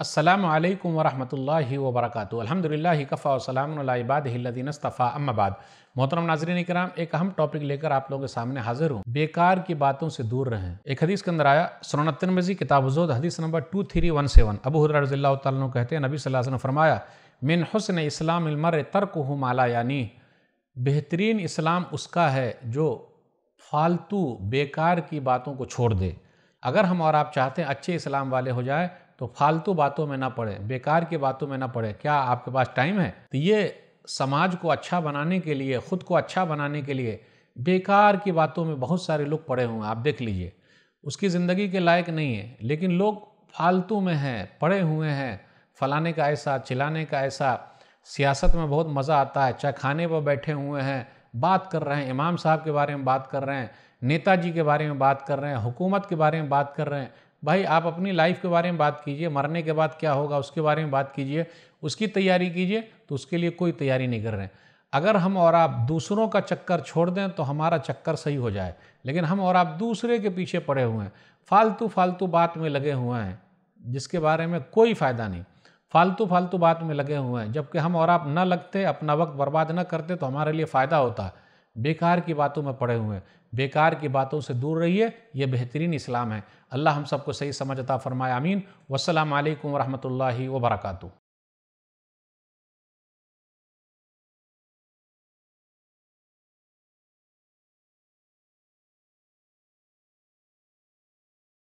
अल्लाम वरहमल वबरक अलहमदिल्ला कफ़ा वसलामबादीनस्तफ़ा अम्माबाद मोहतरम नाजरन कराम एक अहम टॉपिक लेकर आप लोगों के सामने हाजिर हूँ बेकार की बातों से दूर रहें एक हदीस के अंदर आया सुनतिन मजी किताबोद हदीस number two three one seven अबू रज़ील्ला कहते हैं नबी सल्लल्लाहु अलैहि वसल्लम फरमाया मिन हसन इस्लाम मर हूँ माला यानी बेहतरीन इस्लाम उसका है जो फालतू बेकार की बातों को छोड़ दे अगर हम और आप चाहते हैं अच्छे इस्लाम वाले हो जाए तो फालतू बातों में ना पड़े बेकार की बातों में ना पड़े क्या आपके पास टाइम है तो ये समाज को अच्छा बनाने के लिए खुद को अच्छा बनाने के लिए बेकार की बातों में बहुत सारे लोग पड़े हुए हैं आप देख लीजिए उसकी ज़िंदगी के लायक नहीं है लेकिन लोग फालतू में हैं पड़े हुए हैं फलाने का ऐसा चिलाने का ऐसा सियासत में बहुत मज़ा आता है चाहे खाने पर बैठे हुए हैं बात कर रहे हैं इमाम साहब के बारे में बात कर रहे हैं नेताजी के बारे में बात कर रहे हैं हुकूमत के बारे में बात कर रहे हैं भाई आप अपनी लाइफ के बारे में बात कीजिए मरने के बाद क्या होगा उसके बारे में बात कीजिए उसकी तैयारी कीजिए तो उसके लिए कोई तैयारी नहीं कर रहे हैं अगर हम और आप दूसरों का चक्कर छोड़ दें तो हमारा चक्कर सही हो जाए लेकिन हम और आप दूसरे के पीछे पड़े हुए हैं फालतू फालतू बात में लगे हुए हैं जिसके बारे में कोई फ़ायदा नहीं फालतू फालतू बात में लगे हुए हैं जबकि हम और आप न लगते अपना वक्त बर्बाद न करते तो हमारे लिए फ़ायदा होता है बेकार की बातों में पड़े हुए हैं बेकार की बातों से दूर रहिए यह बेहतरीन इस्लाम है अल्लाह हम सबको सही समझता फरमाए अमीन वसलम वरहमल वर्का